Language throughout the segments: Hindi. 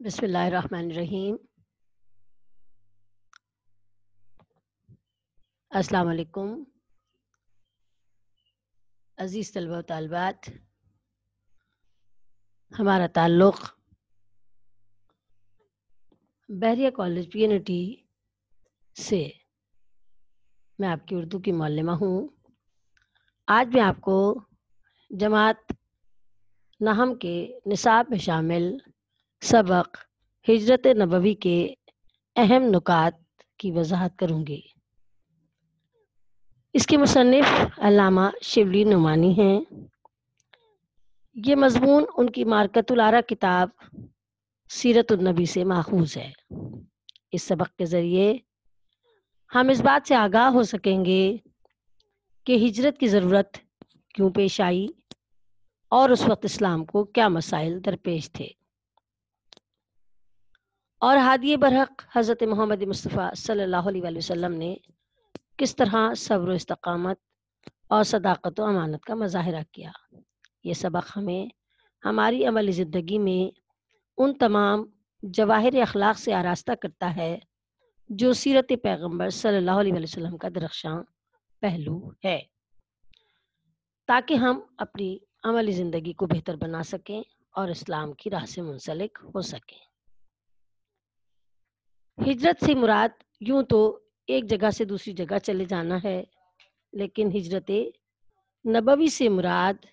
बिस्मिल्लाहिर्रहमानिर्रहीम अस्सलाम वालेकुम अज़ीज़ तलबा तलबात हमारा ताल्लुक़ बहरिया कॉलेज पी से मैं आपकी उर्दू की मौलमा हूँ आज मैं आपको जमात नाहम के निसाब में शामिल सबक हिजरत नबवी के अहम नुकात की वजाहत करूंगी इसके मुसनफ़ अलामा शिवली नुमानी हैं ये मजमून उनकी मार्कतुलारा किताब सीरत नबी से माखूज है इस सबक के ज़रिए हम इस बात से आगाह हो सकेंगे कि हिजरत की ज़रूरत क्यों पेश आई और उस वक्त इस्लाम को क्या मसाइल दरपेश थे और हादिय बरहक हज़रत मोहम्मद मुस्तफ़ा सल्लल्लाहु अलैहि वसल्लम ने किस तरह सब्र इस्तकामत और सदाकत व अमानत का मजाहरा किया ये सबक हमें हमारी अमली ज़िंदगी में उन तमाम जवाहर अखलाक से आरास्ता करता है जो सीरत पैगम्बर सल्लल्लाहु अलैहि वसल्लम का दरख्शां पहलू है ताकि हम अपनी अमली ज़िंदगी को बेहतर बना सकें और इस्लाम की राह से मुंसलिक हो सकें हिजरत से मुराद यूं तो एक जगह से दूसरी जगह चले जाना है लेकिन हिजरत नबवी से मुराद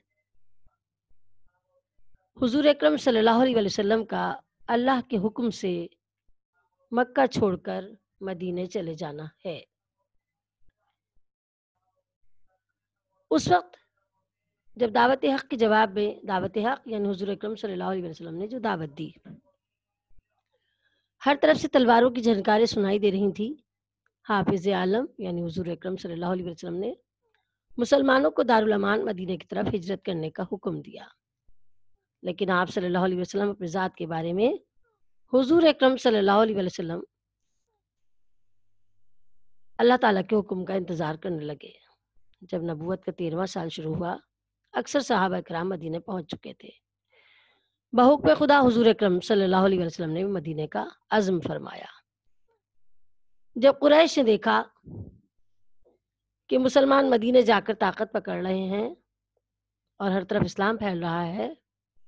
हुजूर अकरम सल्लल्लाहु अलैहि वसल्लम का अल्लाह के हुक्म से मक्का छोड़कर मदीने चले जाना है उस वक्त जब दावत हक़ के जवाब में दावत हक़ यानी हुजूर अकरम सल्लल्लाहु अलैहि वसल्लम ने जो दावत दी हर तरफ से तलवारों की झनकारें सुनाई दे रही थी हाफिज आलम यानी हजूर अक्रम सलम ने मुसलमानों को दारुलमान मदीने की तरफ हिजरत करने का हुक्म दिया लेकिन आप सल्लल्लाहु अलैहि वसल्लम अपने ज़ात के बारे में हुजूर अकरम सल्लल्लाहु अलैहि वसल्लम अल्लाह ताला के हुक्म का इंतज़ार करने लगे जब नबूत का तेरहवा साल शुरू हुआ अक्सर साहब अक्राम मदीने पहुंच चुके थे बहुक पे खुदा हजूर अक्रम सल्लाम ने भी मदीने का अज़म फरमाया जब कुरैश ने देखा कि मुसलमान मदीने जाकर ताकत पकड़ रहे हैं और हर तरफ इस्लाम फैल रहा है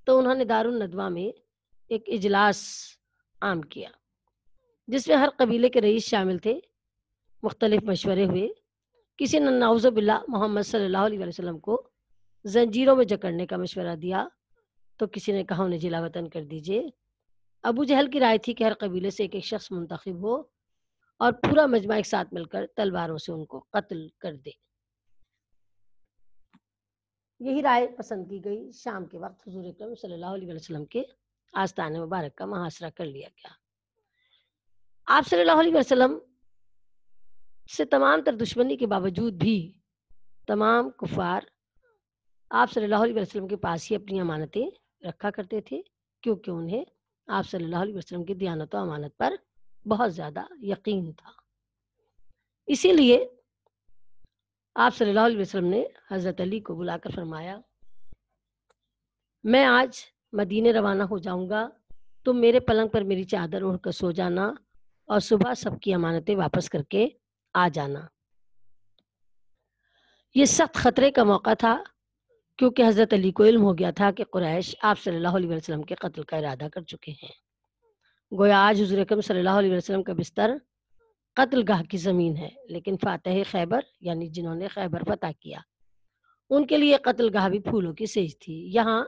तो उन्होंने दारुल नदवा में एक इजलास आम किया जिसमें हर कबीले के रईस शामिल थे मुख्तलिफ मशवरे हुए किसी ने बिल्ला मोहम्मद सल्लल्लाहु अलैहि वसल्लम को जंजीरों में जकड़ने का मशवरा दिया तो किसी ने कहा उन्हें जिला वतन कर दीजिए अबू जहल की राय थी कि हर कबीले से एक एक शख्स मुंतखब हो और पूरा मजमा एक साथ मिलकर तलवारों से उनको कत्ल कर दे यही राय पसंद की गई शाम के वक्त हजूर अक्रम सल्लल्लाहु के आस्थान मुबारक का मुहासरा कर लिया गया आप सल्लल्लाहु अलैहि वसल्लम से तमाम तर दुश्मनी के बावजूद भी तमाम कुफार आप सल्लल्लाहु अलैहि वसल्लम के पास ही अपनी अमानतें रखा करते थे क्योंकि उन्हें आप सल्लल्लाहु अलैहि वसल्लम की दयानत अमानत पर बहुत ज़्यादा यकीन था इसीलिए आप सल्लल्लाहु अलैहि वसल्लम ने हज़रत अली को बुलाकर फरमाया मैं आज मदीने रवाना हो जाऊंगा तुम मेरे पलंग पर मेरी चादर ओढ़कर सो जाना और सुबह सबकी अमानतें वापस करके आ जाना ये सख्त खतरे का मौका था क्योंकि हज़रत अली को इल्म हो गया था कि कुरैश आप सल्लल्लाहु अलैहि वसल्लम के कत्ल का इरादा कर चुके हैं गोया आज हजूर कम सल्लल्लाहु अलैहि वसल्लम का बिस्तर कत्ल गाह की ज़मीन है लेकिन फातह खैबर यानी जिन्होंने खैबर फतह किया उनके लिए कत्ल गाह भी फूलों की सेज थी यहाँ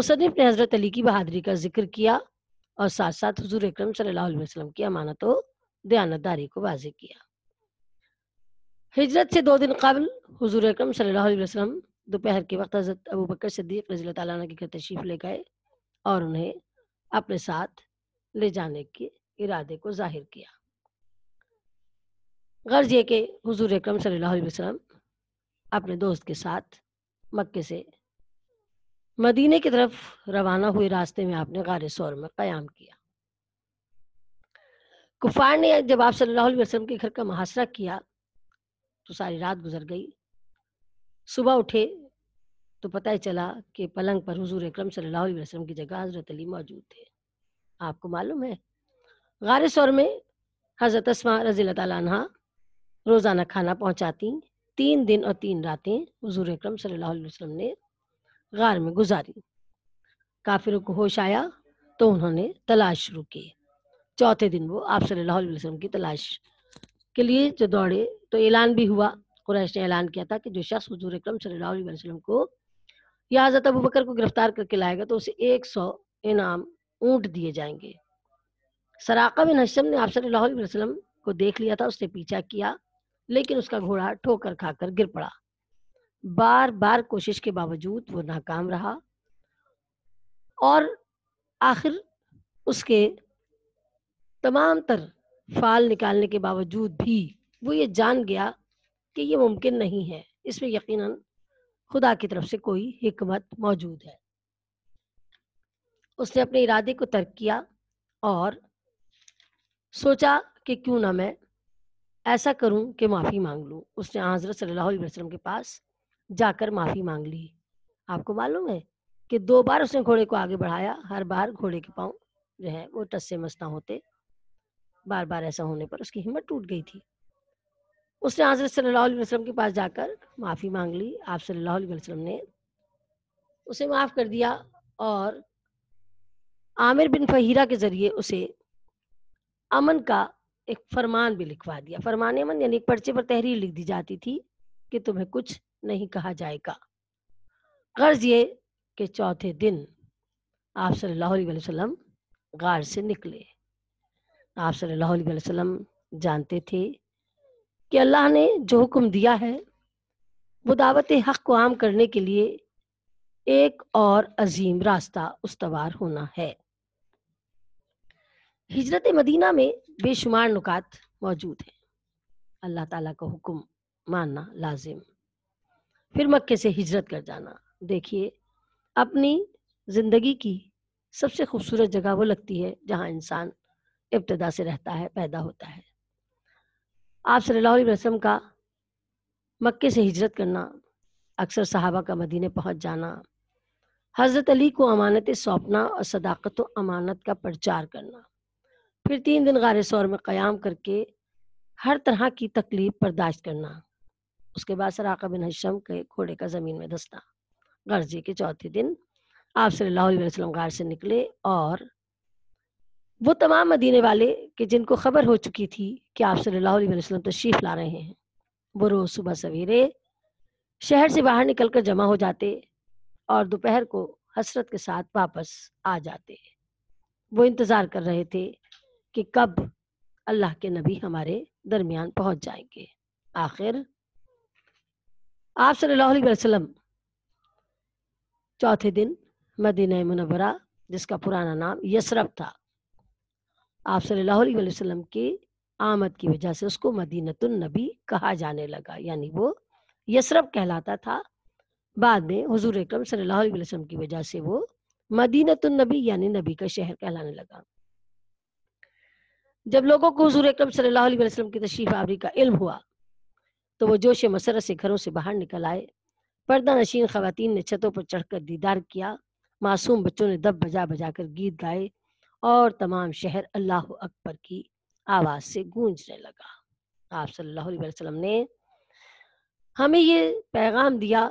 मुसनफ़ ने हज़रत अली की बहादरी का जिक्र किया और साथ साथ हजूर अक्रम सल्लाम की अमानत व दयानतदारी को वाजे किया हिजरत से दो दिन कबल हजूर अक्रम सल्लल्लाहु अलैहि वसल्लम दोपहर के वक्त हजरत अबू बकर सिद्दीक रजील तला की तशीफ ले गए और उन्हें अपने साथ ले जाने के इरादे को जाहिर किया गर्ज ये कि हजूर अक्रम सल्लल्लाहु अपने दोस्त के साथ मक्के से मदीने की तरफ रवाना हुए रास्ते में आपने गार सौर में क्याम किया कुफार ने जब आप सल्लाम के घर का मुहासरा किया तो सारी रात गुजर गई सुबह उठे तो पता ही चला कि पलंग पर हुजूर अकरम सल्लल्लाहु अलैहि वसल्लम की जगह हजरत अली मौजूद थे आपको मालूम है गार सौर में हजरत असमा रजी तला रोज़ाना खाना पहुंचाती तीन दिन और तीन रातें हजूर अक्रम वसल्लम ने गार में गुजारी काफिरों को होश आया तो उन्होंने तलाश शुरू की चौथे दिन वो आप सल्लल्लाहु अलैहि वसल्लम की तलाश के लिए जो दौड़े तो ऐलान भी हुआ कुरैश ने ऐलान किया था कि जो शख्स हजूर अक्रम सल्लाम को या हजरत अबू बकर को गिरफ्तार करके लाएगा तो उसे एक सौ इनाम ऊँट दिए जाएंगे सराका बिन हशम ने आप सल्लाम को देख लिया था उसने पीछा किया लेकिन उसका घोड़ा ठोकर खाकर गिर पड़ा बार बार कोशिश के बावजूद वो नाकाम रहा और आखिर उसके तमाम तर फाल निकालने के बावजूद भी वो ये जान गया कि ये मुमकिन नहीं है इसमें यकीनन खुदा की तरफ से कोई हमत मौजूद है उसने अपने इरादे को तर्क किया और सोचा कि क्यों ना मैं ऐसा करूं कि माफ़ी मांग लूं उसने हज़रत सल्लल्लाहु अलैहि वसल्लम के पास जाकर माफ़ी मांग ली आपको मालूम है कि दो बार उसने घोड़े को आगे बढ़ाया हर बार घोड़े के पाँव जो है वो से मस्ता होते बार बार ऐसा होने पर उसकी हिम्मत टूट गई थी उसने हजरत सल्लाम के पास जाकर माफ़ी मांग ली आप सल्लाम ने उसे माफ़ कर दिया और आमिर बिन फहीरा के ज़रिए उसे अमन का एक फरमान भी लिखवा दिया फरमान अमन यानी एक पर्चे पर तहरीर लिख दी जाती थी कि तुम्हें कुछ नहीं कहा जाएगा गर्ज ये कि चौथे दिन आप सल्लल्लाहु अलैहि वसल्लम गार से निकले आप सल्लल्लाहु अलैहि वसल्लम जानते थे कि अल्लाह ने जो हुक्म दिया है वो दावत हक को आम करने के लिए एक और अजीम रास्ता उसवार होना है हिजरत मदीना में बेशुमार नुकात मौजूद हैं अल्लाह ताला का हुक्म मानना लाजिम फिर मक्के से हिजरत कर जाना देखिए अपनी ज़िंदगी की सबसे खूबसूरत जगह वो लगती है जहाँ इंसान इब्तदा से रहता है पैदा होता है आप सल्लल्लाहु अलैहि वसल्लम का मक्के से हिजरत करना अक्सर सहाबा का मदीने पहुंच जाना हज़रत अली को अमानत सौंपना और सदाकत अमानत का प्रचार करना फिर तीन दिन गार सौर में क़याम करके हर तरह की तकलीफ बर्दाश्त करना उसके बाद सराका बिन हशम के घोड़े का ज़मीन में दस्ता गर्जी के चौथे दिन आप सल्लल्लाहु अलैहि वसल्लम गार से निकले और वो तमाम मदीने वाले कि जिनको खबर हो चुकी थी कि आप सल्लल्लाहु अलैहि वसल्लम तशरीफ ला रहे हैं वो रोज़ सुबह सवेरे शहर से बाहर निकलकर जमा हो जाते और दोपहर को हसरत के साथ वापस आ जाते वो इंतज़ार कर रहे थे कि कब अल्लाह के नबी हमारे दरमियान पहुंच जाएंगे आखिर आप सल्लल्लाहु अलैहि वसल्लम चौथे दिन मदीना मुनवरा जिसका पुराना नाम यसरफ था आप सल्लल्लाहु अलैहि वसल्लम के आमद की वजह से उसको मदीनतुल नबी कहा जाने लगा यानी वो यसरब कहलाता था बाद में हजूर अक्रम सल्लल्लाहु अलैहि वसल्लम की वजह से वो मदीनतुल नबी यानी नबी का शहर कहलाने लगा जब लोगों को हजूर अक्रम सल्लल्लाहु अलैहि वसल्लम की तशरीफ आवरी का इल्म हुआ तो वो जोश मसरत से घरों से बाहर निकल आए पर्दा नशीन खातन ने छतों पर चढ़कर दीदार किया मासूम बच्चों ने दब बजा बजा कर गीत गाए और तमाम शहर अल्लाह अकबर की हम्म। आवाज से गूंजने लगा आप सल्लल्लाहु अलैहि वसल्लम ने हमें ये पैगाम दिया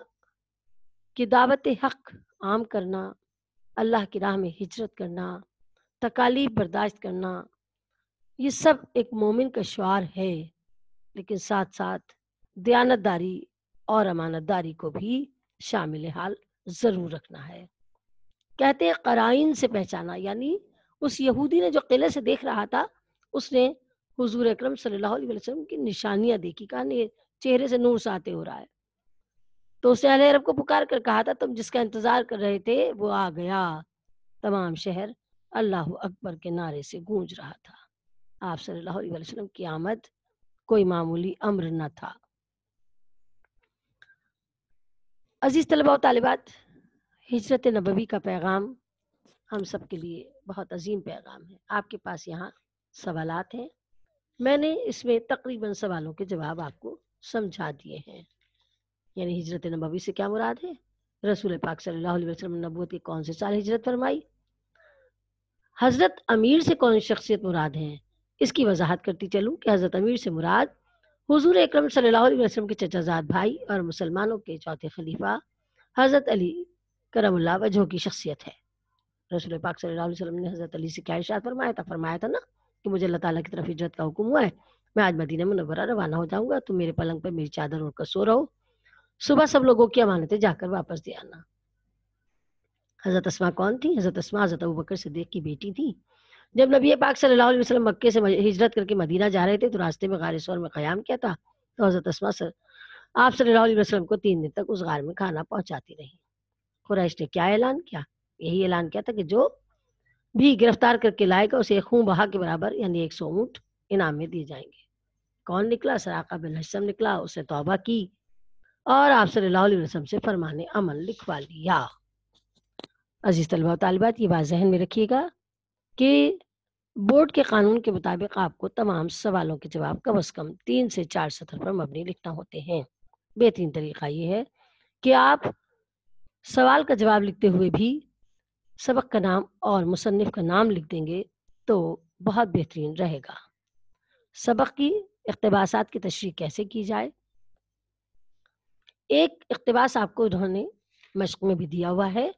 कि दावत हक आम करना अल्लाह की राह में हिजरत करना तकालीफ बर्दाश्त करना ये सब एक मोमिन का शुआर है लेकिन साथ साथ दयानतदारी और अमानतदारी को भी शामिल हाल ज़रूर रखना है कहते हैं कराइन से पहचाना यानी उस यहूदी ने जो किले से देख रहा था उसने हुजूर अकरम सल्लल्लाहु अलैहि वसल्लम की निशानियां देखी कहा नहीं चेहरे से नूर साते हो रहा है तो उसने अहले अरब को पुकार कर कहा था तुम जिसका इंतजार कर रहे थे वो आ गया तमाम शहर अल्लाह अकबर के नारे से गूंज रहा था आप सल्लल्लाहु अलैहि वसल्लम की आमद कोई मामूली अम्र न था अजीज तलबा तलबात हिजरत नबवी का पैगाम हम सब के लिए बहुत अजीम पैगाम है आपके पास यहाँ सवाल हैं मैंने इसमें तकरीबन सवालों के जवाब आपको समझा दिए हैं यानी हिजरत नबी से क्या मुराद है रसूल पाक सल्लल्लाहु अलैहि वसल्लम नबूत के कौन से साल हिजरत फरमाई हज़रत अमीर से कौन शख्सियत मुराद है इसकी वजाहत करती चलूँ कि हज़रत अमीर से मुराद हुजूर अकरम सल्लल्लाहु अलैहि वसल्लम के चचाजाद भाई और मुसलमानों के चौथे खलीफा हज़रत अली करमल्ला वजह की शख्सियत है रसूल पाक सल्लल्लाहु अलैहि वसल्लम ने हज़रत अली से क्या इशाद फरमाया था फरमाया था ना कि मुझे अल्लाह ताला की तरफ इजरत का हुक्म हुआ है मैं आज मदीना में नबरा रवाना हो जाऊंगा तुम मेरे पलंग पर मेरी चादर ओढ़कर सो रहो सुबह सब लोगों की अमानतें जाकर वापस दे आना हज़रत असमा कौन थी हज़रत असमा हज़रत अबू बकर सिद्दीक की बेटी थी जब नबी पाक सल्लल्लाहु अलैहि वसल्लम मक्के से हिजरत करके मदीना जा रहे थे तो रास्ते में गारसौर में क़याम किया था तो हज़रत असमा सर आप सल्लल्लाहु अलैहि वसल्लम को तीन दिन तक उस गार में खाना पहुंचाती रही खुराइश ने क्या ऐलान किया यही ऐलान किया था कि जो भी गिरफ्तार करके लाएगा उसे एक खून बहा के बराबर यानी एक सौ ऊँट इनाम में दिए जाएंगे कौन निकला सराका बिन हसम निकला उसने तोबा की और आप सल्लाम से फरमान अमल लिखवा लिया अजीज़ तलबा तलबात ये बात जहन में रखिएगा कि बोर्ड के कानून के मुताबिक आपको तमाम सवालों के जवाब कम अज़ कम तीन से चार सतर पर मबनी लिखना होते हैं बेहतरीन तरीका ये है कि आप सवाल का जवाब लिखते हुए भी सबक का नाम और मुसनफ़ का नाम लिख देंगे तो बहुत बेहतरीन रहेगा सबक की इकतबास की तशरी कैसे की जाए एक इकतबास आपको उन्होंने मश्क में भी दिया हुआ है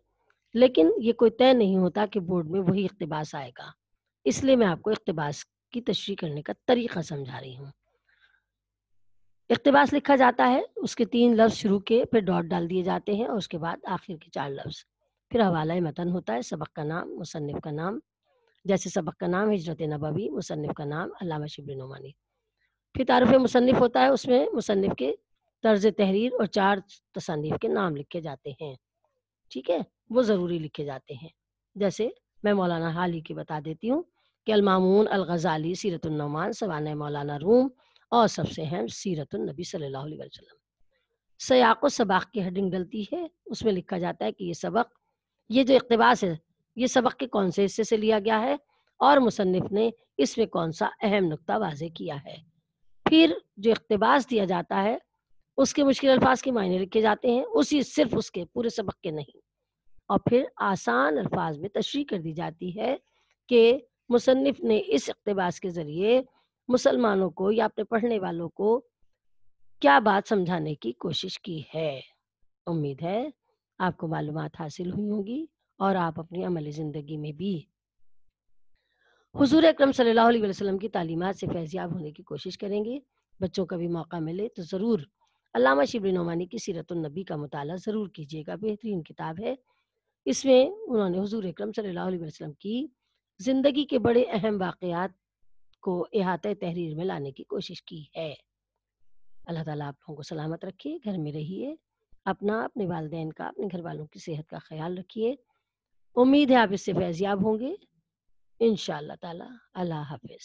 लेकिन ये कोई तय नहीं होता कि बोर्ड में वही इकतबास आएगा इसलिए मैं आपको इकतबास की तशरी करने का तरीका समझा रही हूँ इकतबास लिखा जाता है उसके तीन लफ्ज़ शुरू के फिर डॉट डाल दिए जाते हैं और उसके बाद आखिर के चार लफ्ज़ फिर हवाला मतन होता है सबक का नाम मुसनफ़ का नाम जैसे सबक का नाम हजरत नबवी मुसनफ़ का नाम अलामा शिबली नुमानी फिर तारफ़ मुसनफ़ होता है उसमें मुसनफ़ के तर्ज तहरीर और चार तसनीफ़ के नाम लिखे जाते हैं ठीक है वो ज़रूरी लिखे जाते हैं जैसे मैं मौलाना हाली की बता देती हूँ कि अलमामून अलगज़ाली सीरतुलनमान सवान मौलाना रूम और सबसे अहम सीरतुलनबी सल्ला वसम सयाक़ सबाक की हेडिंग डलती है उसमें लिखा जाता है कि ये सबक ये जो इकतबास है ये सबक के कौन से हिस्से से लिया गया है और मुसनफ़ ने इसमें कौन सा अहम नुकता वाजे किया है फिर जो इकतबास दिया जाता है उसके मुश्किल अल्फाज के मायने लिखे जाते हैं उसी सिर्फ उसके पूरे सबक के नहीं और फिर आसान अल्फाज में तशरी कर दी जाती है कि मुसनफ़ ने इस इकतबास के ज़रिए मुसलमानों को या अपने पढ़ने वालों को क्या बात समझाने की कोशिश की है उम्मीद है आपको मालूम हासिल हुई होंगी और आप अपनी अमली ज़िंदगी में भी हजूर अक्रम सल्लाम की तालीमत से फैजियाब होने की कोशिश करेंगे बच्चों का भी मौका मिले तो ज़रूर अलामा शिबरी नौमानी की सीरत नबी का मताल ज़रूर कीजिएगा बेहतरीन किताब है इसमें उन्होंने हजूर अक्रम सल्लाम की ज़िंदगी के बड़े अहम वाकत को अहात तहरीर में लाने की कोशिश की है अल्लाह ताला आप लोगों को सलामत रखिए घर में रहिए अपना अपने वालदेन का अपने घर वालों की सेहत का ख्याल रखिए उम्मीद है आप इससे फैजियाब होंगे इन ताला अल्लाह हाफिज़